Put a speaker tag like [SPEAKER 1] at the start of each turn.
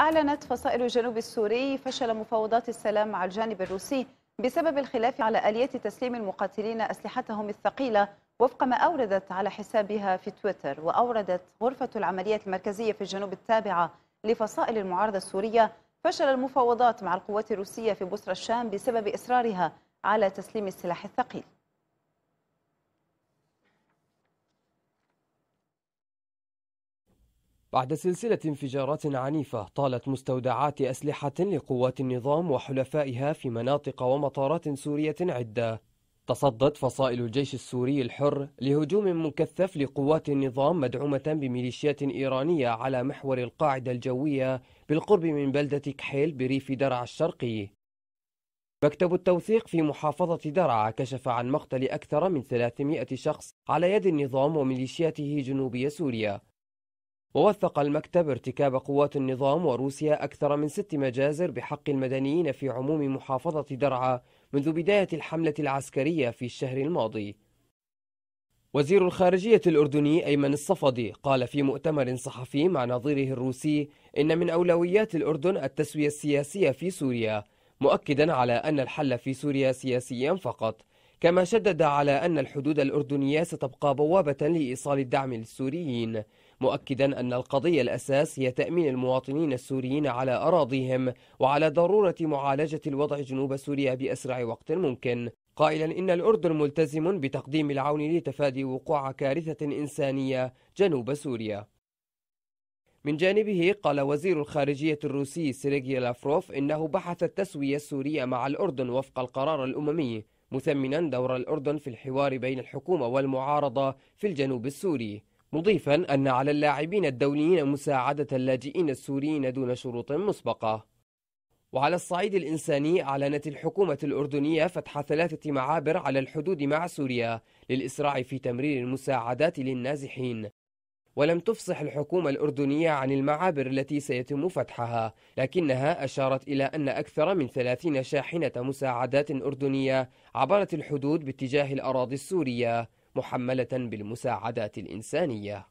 [SPEAKER 1] أعلنت فصائل الجنوب السوري فشل مفاوضات السلام مع الجانب الروسي بسبب الخلاف على آلية تسليم المقاتلين أسلحتهم الثقيلة وفق ما أوردت على حسابها في تويتر وأوردت غرفة العمليات المركزية في الجنوب التابعة لفصائل المعارضة السورية فشل المفاوضات مع القوات الروسية في بصرة الشام بسبب إصرارها على تسليم السلاح الثقيل
[SPEAKER 2] بعد سلسلة انفجارات عنيفة طالت مستودعات أسلحة لقوات النظام وحلفائها في مناطق ومطارات سورية عدة تصدت فصائل الجيش السوري الحر لهجوم مكثف لقوات النظام مدعومة بميليشيات إيرانية على محور القاعدة الجوية بالقرب من بلدة كحيل بريف درعا الشرقي مكتب التوثيق في محافظة درعا كشف عن مقتل أكثر من 300 شخص على يد النظام وميليشياته جنوبي سوريا ووثق المكتب ارتكاب قوات النظام وروسيا أكثر من ست مجازر بحق المدنيين في عموم محافظة درعا منذ بداية الحملة العسكرية في الشهر الماضي وزير الخارجية الأردني أيمن الصفدي قال في مؤتمر صحفي مع نظيره الروسي إن من أولويات الأردن التسوية السياسية في سوريا مؤكدا على أن الحل في سوريا سياسيا فقط كما شدد على أن الحدود الأردنية ستبقى بوابة لإيصال الدعم للسوريين مؤكدا أن القضية الأساس هي تأمين المواطنين السوريين على أراضيهم وعلى ضرورة معالجة الوضع جنوب سوريا بأسرع وقت ممكن قائلا إن الأردن ملتزم بتقديم العون لتفادي وقوع كارثة إنسانية جنوب سوريا من جانبه قال وزير الخارجية الروسي سيرجي لافروف إنه بحث التسوية السورية مع الأردن وفق القرار الأممي مثمنا دور الأردن في الحوار بين الحكومة والمعارضة في الجنوب السوري مضيفا أن على اللاعبين الدوليين مساعدة اللاجئين السوريين دون شروط مسبقة وعلى الصعيد الإنساني أعلنت الحكومة الأردنية فتح ثلاثة معابر على الحدود مع سوريا للإسراع في تمرير المساعدات للنازحين ولم تفصح الحكومة الأردنية عن المعابر التي سيتم فتحها لكنها أشارت إلى أن أكثر من ثلاثين شاحنة مساعدات أردنية عبرت الحدود باتجاه الأراضي السورية محملة بالمساعدات الإنسانية